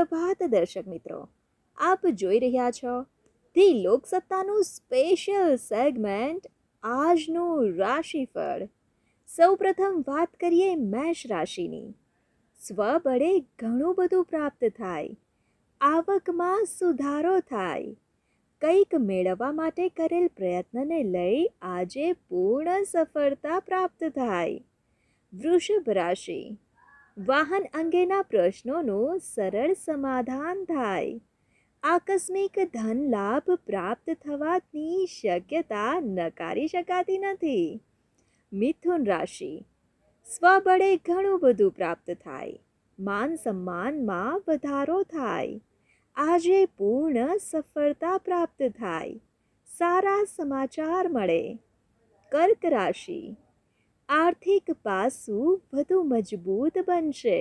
સુપ્રભાત દર્શક મિત્રો આપ જોઈ રહ્યા છો તે લોકસત્તાનું સ્પેશિયલ સેગમેન્ટ આજનું રાશિફળ સૌપ્રથમ વાત કરીએ મેષ રાશિની સ્વબળે ઘણું બધું પ્રાપ્ત થાય આવકમાં સુધારો થાય કંઈક મેળવવા માટે કરેલ પ્રયત્નને લઈ આજે પૂર્ણ સફળતા પ્રાપ્ત થાય વૃષભ રાશિ વાહન અંગેના પ્રશ્નોનું સરળ સમાધાન થાય આકસ્મિક ધન લાભ પ્રાપ્ત થવાની શક્યતા નકારી શકાતી નથી મિથુન રાશિ સ્વબળે ઘણું બધું પ્રાપ્ત થાય માન સન્માનમાં વધારો થાય આજે પૂર્ણ સફળતા પ્રાપ્ત થાય સારા સમાચાર મળે કર્ક રાશિ આર્થિક પાસું વધુ મજબૂત બનશે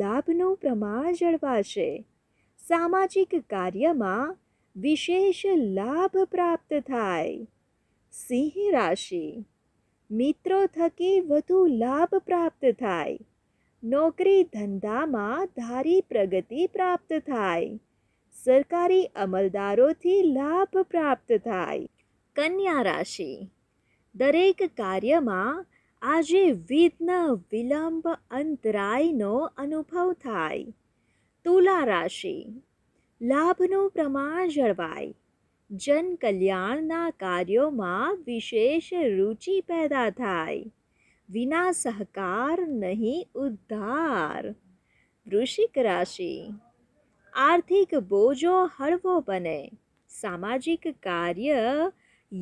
લાભનું પ્રમાણ જળવાશે સામાજિક કાર્યમાં વિશેષ લાભ પ્રાપ્ત થાય સિંહ રાશિ મિત્રો થકી વધુ લાભ પ્રાપ્ત થાય નોકરી ધંધામાં ધારી પ્રગતિ પ્રાપ્ત થાય સરકારી અમલદારોથી લાભ પ્રાપ્ત થાય કન્યા રાશિ દરેક કાર્યમાં આજે વિધના વિલંબ અંતરાયનો અનુભવ થાય તુલા રાશિ લાભનું પ્રમાણ જળવાય જનકલ્યાણના કાર્યોમાં વિશેષ રુચિ પેદા થાય વિના સહકાર નહીં ઉદ્ધાર વૃશ્ચિક રાશિ આર્થિક બોજો હળવો બને સામાજિક કાર્ય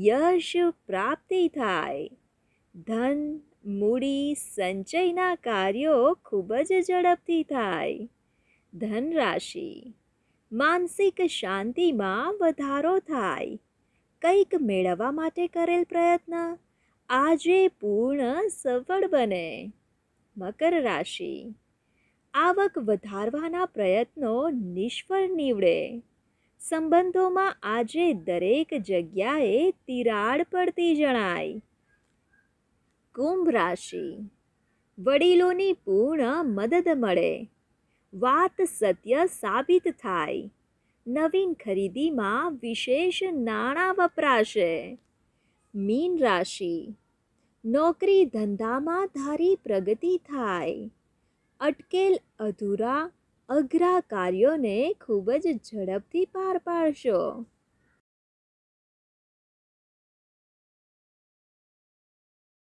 યશ પ્રાપ્તિ થાય ધન મૂડી સંચયના કાર્યો ખૂબ જ ઝડપથી થાય ધનરાશિ માનસિક શાંતિમાં વધારો થાય કંઈક મેળવવા માટે કરેલ પ્રયત્ન આજે પૂર્ણ સફળ બને મકર રાશિ આવક વધારવાના પ્રયત્નો નિષ્ફળ નીવડે સંબંધોમાં આજે દરેક જગ્યાએ તિરાડ પડતી જણાય કુંભ રાશિ વડીલોની પૂર્ણ મદદ મળે વાત સત્ય સાબિત થાય નવીન ખરીદીમાં વિશેષ નાણાં વપરાશે મીન રાશિ નોકરી ધંધામાં ધારી પ્રગતિ થાય અટકેલ અધૂરા અઘરા કાર્યોને ખૂબ જ ઝડપથી પાર પાડશો